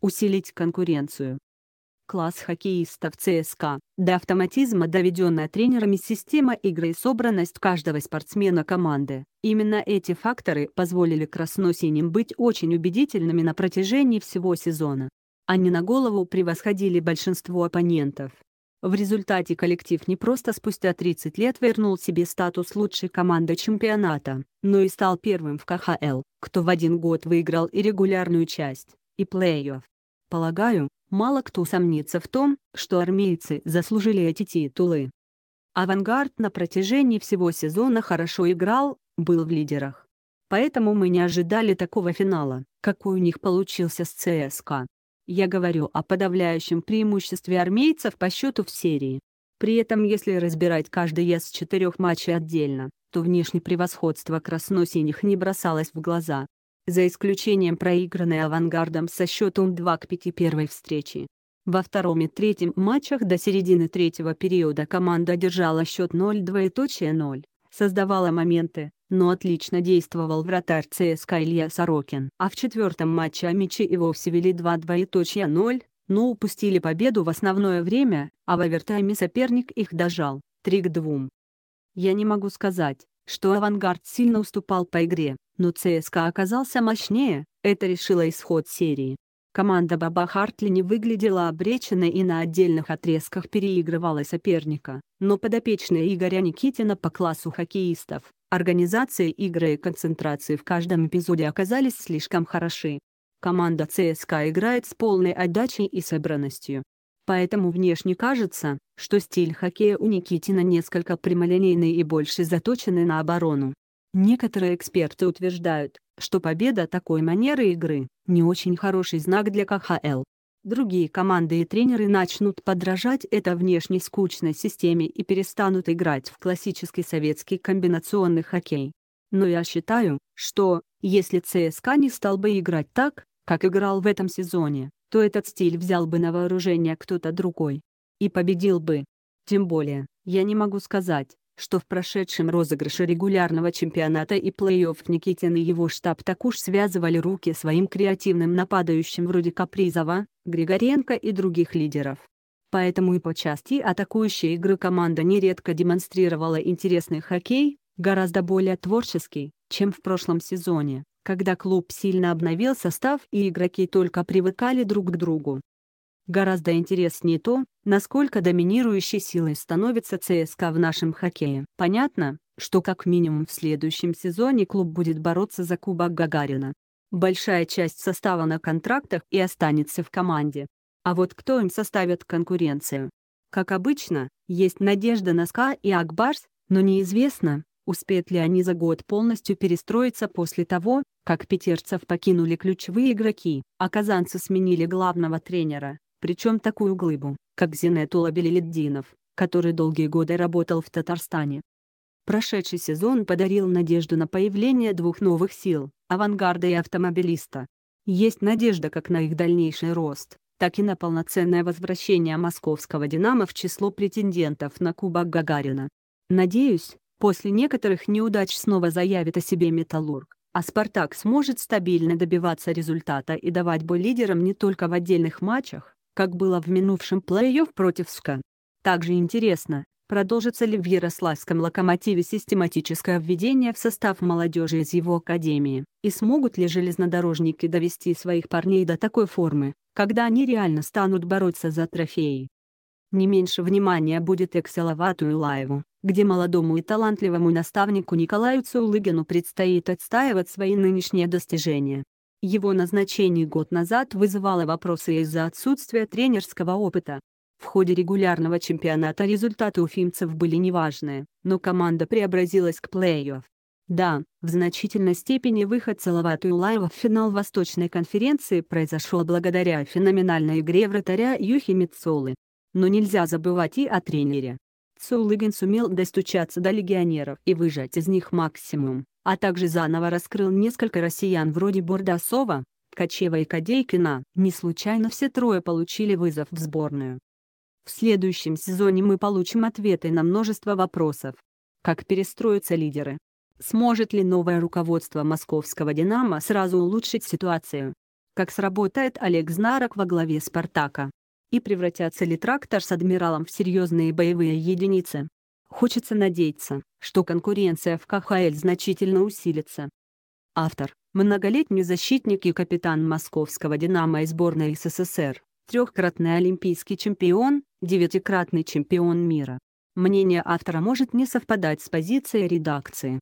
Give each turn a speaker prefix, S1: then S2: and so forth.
S1: усилить конкуренцию. Класс хоккеистов ЦСКА, до автоматизма доведенная тренерами система игры и собранность каждого спортсмена команды. Именно эти факторы позволили красно-синим быть очень убедительными на протяжении всего сезона. Они на голову превосходили большинство оппонентов. В результате коллектив не просто спустя 30 лет вернул себе статус лучшей команды чемпионата, но и стал первым в КХЛ, кто в один год выиграл и регулярную часть, и плей-офф. Полагаю, мало кто сомнится в том, что армейцы заслужили эти титулы. Авангард на протяжении всего сезона хорошо играл, был в лидерах. Поэтому мы не ожидали такого финала, какой у них получился с ЦСКА. Я говорю о подавляющем преимуществе армейцев по счету в серии. При этом если разбирать каждый из четырех матчей отдельно, то внешнее превосходство красно-синих не бросалось в глаза, за исключением проигранной «Авангардом» со счетом 2 к 5 первой встречи. Во втором и третьем матчах до середины третьего периода команда держала счет 0-2 создавала моменты, но отлично действовал вратарь ЦСКА Илья Сорокин. А в четвертом матче Амичи и вовсе вели 2-2 но упустили победу в основное время, а в овертайме соперник их дожал, 3 2. Я не могу сказать, что «Авангард» сильно уступал по игре, но ЦСКА оказался мощнее, это решило исход серии. Команда Баба Хартли не выглядела обреченной и на отдельных отрезках переигрывала соперника, но подопечные Игоря Никитина по классу хоккеистов, организация игры и концентрации в каждом эпизоде оказались слишком хороши. Команда ЦСКА играет с полной отдачей и собранностью. Поэтому внешне кажется, что стиль хоккея у Никитина несколько прямолинейный и больше заточенный на оборону. Некоторые эксперты утверждают, что победа такой манеры игры – не очень хороший знак для КХЛ. Другие команды и тренеры начнут подражать этой внешней скучной системе и перестанут играть в классический советский комбинационный хоккей. Но я считаю, что, если ЦСКА не стал бы играть так, как играл в этом сезоне, то этот стиль взял бы на вооружение кто-то другой. И победил бы. Тем более, я не могу сказать, что в прошедшем розыгрыше регулярного чемпионата и плей-офф Никитин и его штаб так уж связывали руки своим креативным нападающим вроде Капризова, Григоренко и других лидеров. Поэтому и по части атакующей игры команда нередко демонстрировала интересный хоккей, гораздо более творческий, чем в прошлом сезоне, когда клуб сильно обновил состав и игроки только привыкали друг к другу. Гораздо интереснее то, насколько доминирующей силой становится ЦСКА в нашем хоккее. Понятно, что как минимум в следующем сезоне клуб будет бороться за Кубок Гагарина. Большая часть состава на контрактах и останется в команде. А вот кто им составит конкуренцию? Как обычно, есть надежда на СКА и Акбарс, но неизвестно, успеют ли они за год полностью перестроиться после того, как петерцев покинули ключевые игроки, а казанцы сменили главного тренера причем такую глыбу, как Зинету Белиледдинов, который долгие годы работал в Татарстане. Прошедший сезон подарил надежду на появление двух новых сил – авангарда и автомобилиста. Есть надежда как на их дальнейший рост, так и на полноценное возвращение московского «Динамо» в число претендентов на Кубок Гагарина. Надеюсь, после некоторых неудач снова заявит о себе «Металлург», а «Спартак» сможет стабильно добиваться результата и давать бой лидерам не только в отдельных матчах, как было в минувшем плей-офф против СКА. Также интересно, продолжится ли в Ярославском локомотиве систематическое введение в состав молодежи из его академии, и смогут ли железнодорожники довести своих парней до такой формы, когда они реально станут бороться за трофеи. Не меньше внимания будет Экселовату и Лаеву, где молодому и талантливому наставнику Николаю Цулыгину предстоит отстаивать свои нынешние достижения. Его назначение год назад вызывало вопросы из-за отсутствия тренерского опыта. В ходе регулярного чемпионата результаты уфимцев были неважные, но команда преобразилась к плей-офф. Да, в значительной степени выход Салавата Юлаева в финал Восточной конференции произошел благодаря феноменальной игре вратаря Юхи Мицолы. Но нельзя забывать и о тренере. Цулыгин сумел достучаться до легионеров и выжать из них максимум, а также заново раскрыл несколько россиян вроде Бордасова, Качева и Кадейкина, не случайно все трое получили вызов в сборную. В следующем сезоне мы получим ответы на множество вопросов. Как перестроятся лидеры? Сможет ли новое руководство московского «Динамо» сразу улучшить ситуацию? Как сработает Олег Знарок во главе «Спартака»? И превратятся ли «Трактор» с «Адмиралом» в серьезные боевые единицы? Хочется надеяться, что конкуренция в КХЛ значительно усилится. Автор – многолетний защитник и капитан московского «Динамо» и сборной СССР, трехкратный олимпийский чемпион, девятикратный чемпион мира. Мнение автора может не совпадать с позицией редакции.